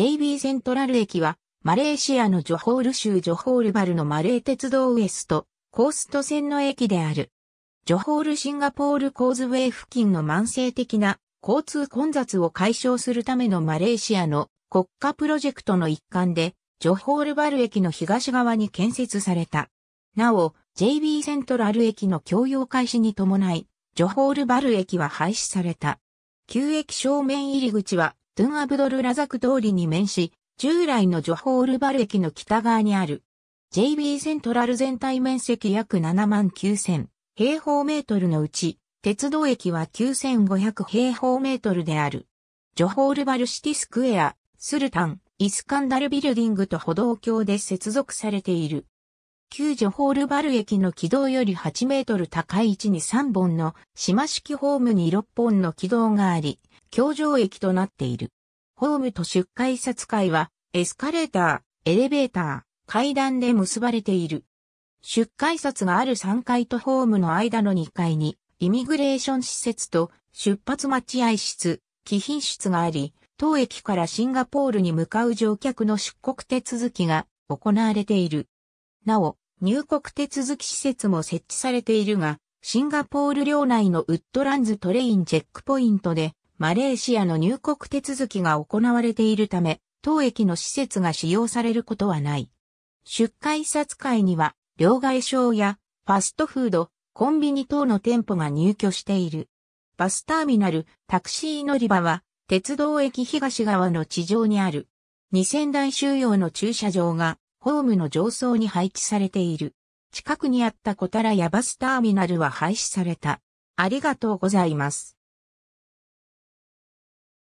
JB セントラル駅は、マレーシアのジョホール州ジョホールバルのマレー鉄道ウエスト、コースト線の駅である。ジョホールシンガポールコーズウェイ付近の慢性的な交通混雑を解消するためのマレーシアの国家プロジェクトの一環で、ジョホールバル駅の東側に建設された。なお、JB セントラル駅の共用開始に伴い、ジョホールバル駅は廃止された。旧駅正面入り口はドゥン・アブドル・ラザク通りに面し、従来のジョホールバル駅の北側にある、JB セントラル全体面積約7万9000平方メートルのうち、鉄道駅は9500平方メートルである。ジョホールバルシティスクエア、スルタン、イスカンダルビルディングと歩道橋で接続されている。旧ジョホールバル駅の軌道より8メートル高い位置に3本の島式ホームに6本の軌道があり、橋上駅となっている。ホームと出改札階は、エスカレーター、エレベーター、階段で結ばれている。出改札がある3階とホームの間の2階に、イミグレーション施設と出発待合室、貴賓室があり、当駅からシンガポールに向かう乗客の出国手続きが行われている。なお、入国手続き施設も設置されているが、シンガポール領内のウッドランズトレインチェックポイントでマレーシアの入国手続きが行われているため、当駅の施設が使用されることはない。出荷札会には、両替商や、ファストフード、コンビニ等の店舗が入居している。バスターミナル、タクシー乗り場は、鉄道駅東側の地上にある。2000台収容の駐車場が、ホームの上層に配置されている。近くにあった小樽やバスターミナルは廃止された。ありがとうございます。